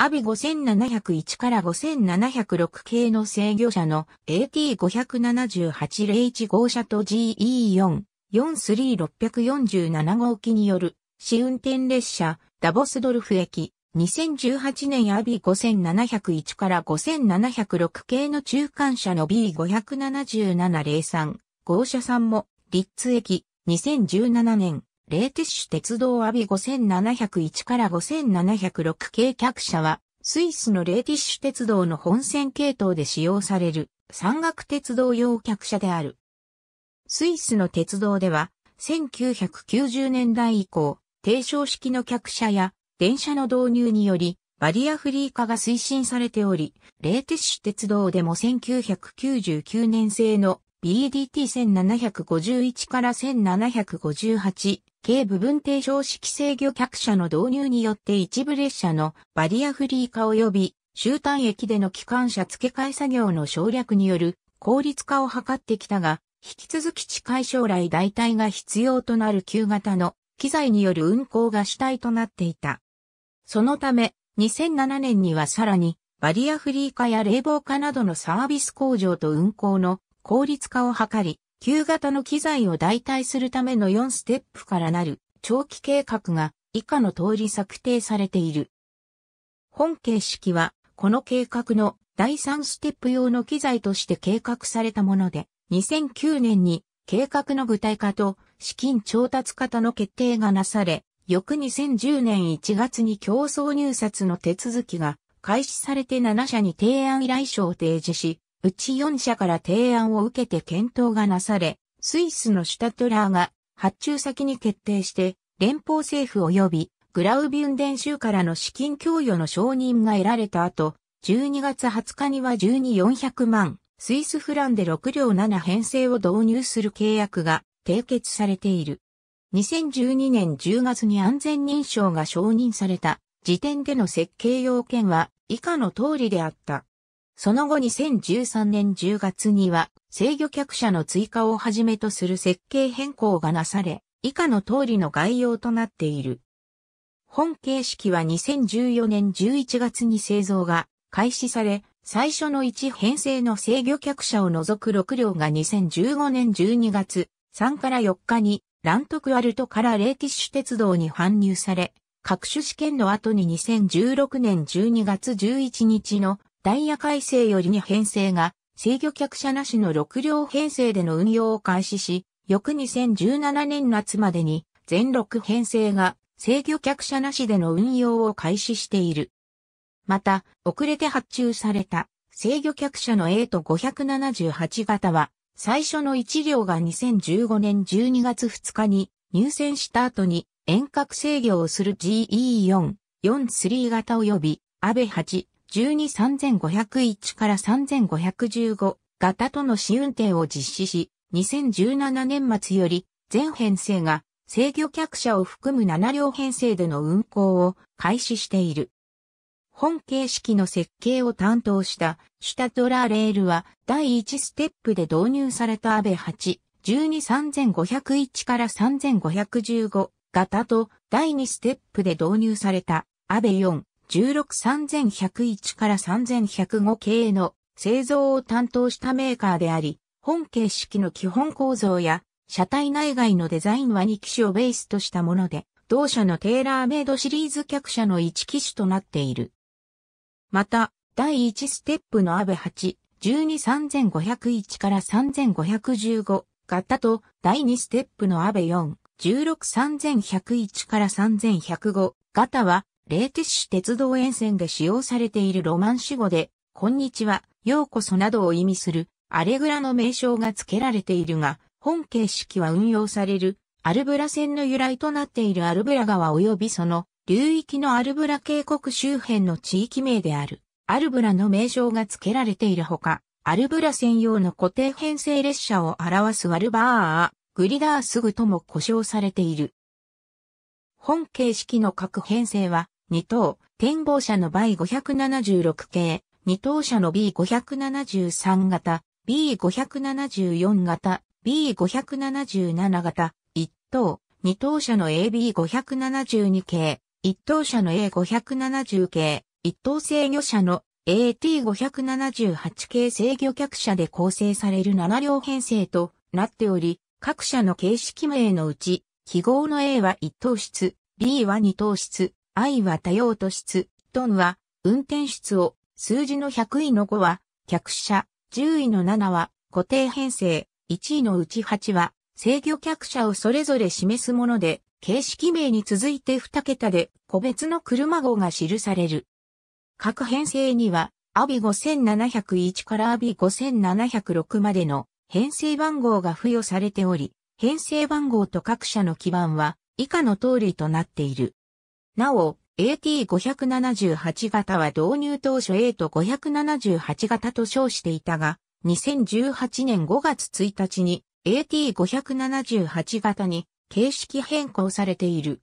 アビ5701から5706系の制御車の AT578-01 号車と GE4-43647 号機による試運転列車ダボスドルフ駅2018年アビ5701から5706系の中間車の B57703 号車さんもリッツ駅2017年レーティッシュ鉄道アビ5701から5706系客車は、スイスのレーティッシュ鉄道の本線系統で使用される山岳鉄道用客車である。スイスの鉄道では、1990年代以降、低床式の客車や電車の導入により、バリアフリー化が推進されており、レーティッシュ鉄道でも1999年製の BDT1751 から1758軽部分定常式制御客車の導入によって一部列車のバリアフリー化及び終端駅での機関車付け替え作業の省略による効率化を図ってきたが、引き続き近い将来代替が必要となる旧型の機材による運行が主体となっていた。そのため、2007年にはさらにバリアフリー化や冷房化などのサービス向上と運行の効率化を図り、旧型の機材を代替するための4ステップからなる長期計画が以下の通り策定されている。本形式は、この計画の第3ステップ用の機材として計画されたもので、2009年に計画の具体化と資金調達方の決定がなされ、翌2010年1月に競争入札の手続きが開始されて7社に提案依頼書を提示し、うち4社から提案を受けて検討がなされ、スイスのシュタトラーが発注先に決定して、連邦政府及びグラウビュンデン州からの資金供与の承認が得られた後、12月20日には12400万、スイスフランで6両7編成を導入する契約が締結されている。2012年10月に安全認証が承認された時点での設計要件は以下の通りであった。その後2013年10月には制御客車の追加をはじめとする設計変更がなされ、以下の通りの概要となっている。本形式は2014年11月に製造が開始され、最初の1編成の制御客車を除く6両が2015年12月3から4日にラントクアルトからレーティッシュ鉄道に搬入され、各種試験の後に2016年12月11日のダイヤ改正よりに編成が制御客車なしの6両編成での運用を開始し、翌2017年夏までに全6編成が制御客車なしでの運用を開始している。また、遅れて発注された制御客車の A と578型は、最初の1両が2015年12月2日に入選した後に遠隔制御をする GE4、43型及び、安倍8、123501から3515型との試運転を実施し、2017年末より全編成が制御客車を含む7両編成での運行を開始している。本形式の設計を担当したシュタドラーレールは第1ステップで導入されたアベ8、123501から3515型と第2ステップで導入された安倍4、163101から3105系の製造を担当したメーカーであり、本形式の基本構造や車体内外のデザインは2機種をベースとしたもので、同社のテーラーメイドシリーズ客車の1機種となっている。また、第1ステップのアベ8、123501から3515型と、第2ステップのアベ4、163101から3105型は、レーティッシュ鉄道沿線で使用されているロマンシ語で、こんにちは、ようこそなどを意味する、アレグラの名称が付けられているが、本形式は運用される、アルブラ線の由来となっているアルブラ川及びその、流域のアルブラ渓谷周辺の地域名である、アルブラの名称が付けられているほか、アルブラ専用の固定編成列車を表すワルバー、グリダースグとも呼称されている。本形式の各編成は、2等、展望車の B576 系、2等車の B573 型、B574 型、B577 型、1等、2等車の AB572 系、1等車の A570 系、1等制御車の AT578 系制御客車で構成される7両編成となっており、各社の形式名のうち、記号の A は1等室、B は2等室、愛は多用途室、トンは、運転室を、数字の100位の5は、客車、10位の7は、固定編成、1位のうち8は、制御客車をそれぞれ示すもので、形式名に続いて2桁で、個別の車号が記される。各編成には、アビ5701からアビ5706までの編成番号が付与されており、編成番号と各社の基盤は以下の通りとなっている。なお、AT578 型は導入当初 A と578型と称していたが、2018年5月1日に AT578 型に形式変更されている。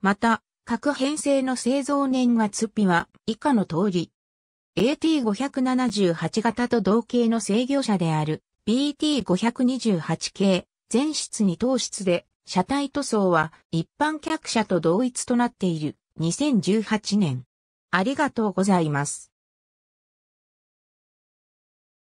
また、各編成の製造年月日は以下の通り。AT578 型と同型の制御車である BT528 系全室に等室で車体塗装は一般客車と同一となっている。2018年。ありがとうございます。